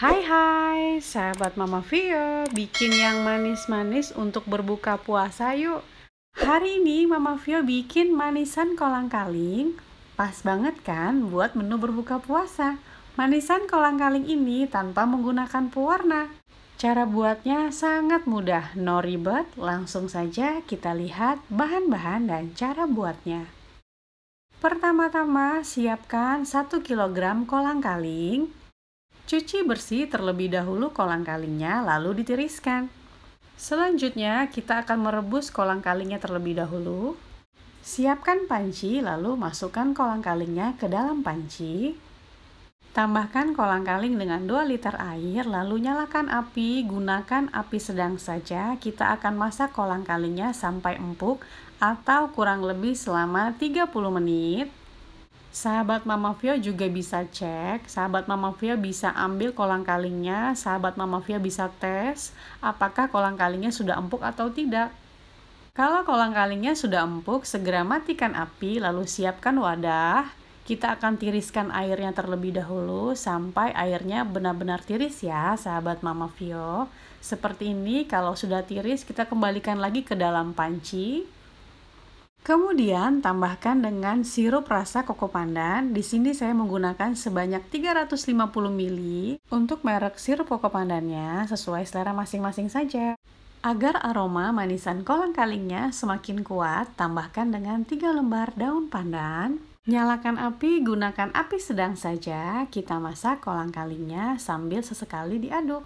Hai hai, sahabat Mama Vio, bikin yang manis-manis untuk berbuka puasa yuk. Hari ini Mama Vio bikin manisan kolang kaling. Pas banget kan buat menu berbuka puasa. Manisan kolang kaling ini tanpa menggunakan pewarna. Cara buatnya sangat mudah, no ribet. Langsung saja kita lihat bahan-bahan dan cara buatnya. Pertama-tama siapkan 1 kg kolang kaling, Cuci bersih terlebih dahulu kolang-kalingnya lalu ditiriskan. Selanjutnya, kita akan merebus kolang-kalingnya terlebih dahulu. Siapkan panci lalu masukkan kolang-kalingnya ke dalam panci. Tambahkan kolang-kaling dengan 2 liter air lalu nyalakan api. Gunakan api sedang saja. Kita akan masak kolang-kalingnya sampai empuk atau kurang lebih selama 30 menit. Sahabat Mama Vio juga bisa cek, sahabat Mama Vio bisa ambil kolang kalingnya, sahabat Mama Vio bisa tes apakah kolang kalingnya sudah empuk atau tidak. Kalau kolang kalingnya sudah empuk, segera matikan api lalu siapkan wadah. Kita akan tiriskan airnya terlebih dahulu sampai airnya benar-benar tiris ya, sahabat Mama Vio. Seperti ini, kalau sudah tiris kita kembalikan lagi ke dalam panci. Kemudian tambahkan dengan sirup rasa koko pandan. Di sini saya menggunakan sebanyak 350 ml untuk merek sirup koko pandannya sesuai selera masing-masing saja. Agar aroma manisan kolang-kalingnya semakin kuat, tambahkan dengan 3 lembar daun pandan. Nyalakan api, gunakan api sedang saja. Kita masak kolang-kalingnya sambil sesekali diaduk.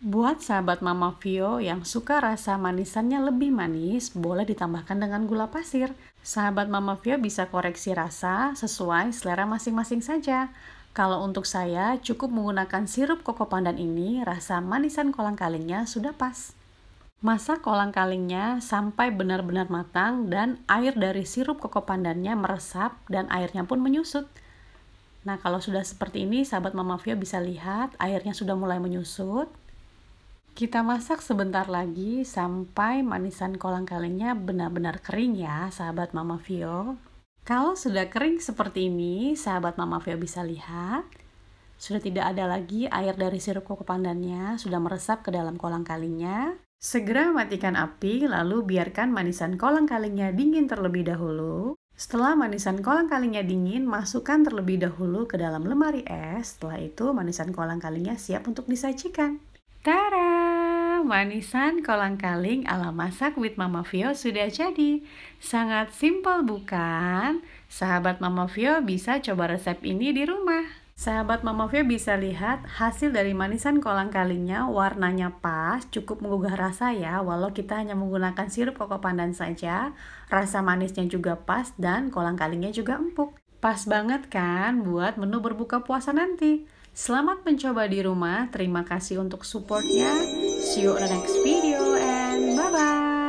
Buat sahabat Mama Vio yang suka rasa manisannya lebih manis, boleh ditambahkan dengan gula pasir. Sahabat Mama Vio bisa koreksi rasa sesuai selera masing-masing saja. Kalau untuk saya, cukup menggunakan sirup koko pandan ini, rasa manisan kolang-kalingnya sudah pas. Masak kolang-kalingnya sampai benar-benar matang dan air dari sirup koko pandannya meresap dan airnya pun menyusut. Nah, kalau sudah seperti ini, sahabat Mama Vio bisa lihat airnya sudah mulai menyusut. Kita masak sebentar lagi sampai manisan kolang kalengnya benar-benar kering ya, sahabat Mama Vio. Kalau sudah kering seperti ini, sahabat Mama Vio bisa lihat, sudah tidak ada lagi air dari sirup koko pandannya, sudah meresap ke dalam kolang kalingnya. Segera matikan api, lalu biarkan manisan kolang kalingnya dingin terlebih dahulu. Setelah manisan kolang kalingnya dingin, masukkan terlebih dahulu ke dalam lemari es. Setelah itu, manisan kolang kalingnya siap untuk disajikan. Tara! manisan kolang kaling ala masak with Mama Vio sudah jadi. Sangat simple bukan? Sahabat Mama Vio bisa coba resep ini di rumah. Sahabat Mama Vio bisa lihat hasil dari manisan kolang kalingnya warnanya pas, cukup menggugah rasa ya walau kita hanya menggunakan sirup koko pandan saja. Rasa manisnya juga pas dan kolang kalingnya juga empuk. Pas banget kan buat menu berbuka puasa nanti. Selamat mencoba di rumah. Terima kasih untuk supportnya. see you on the next video and bye bye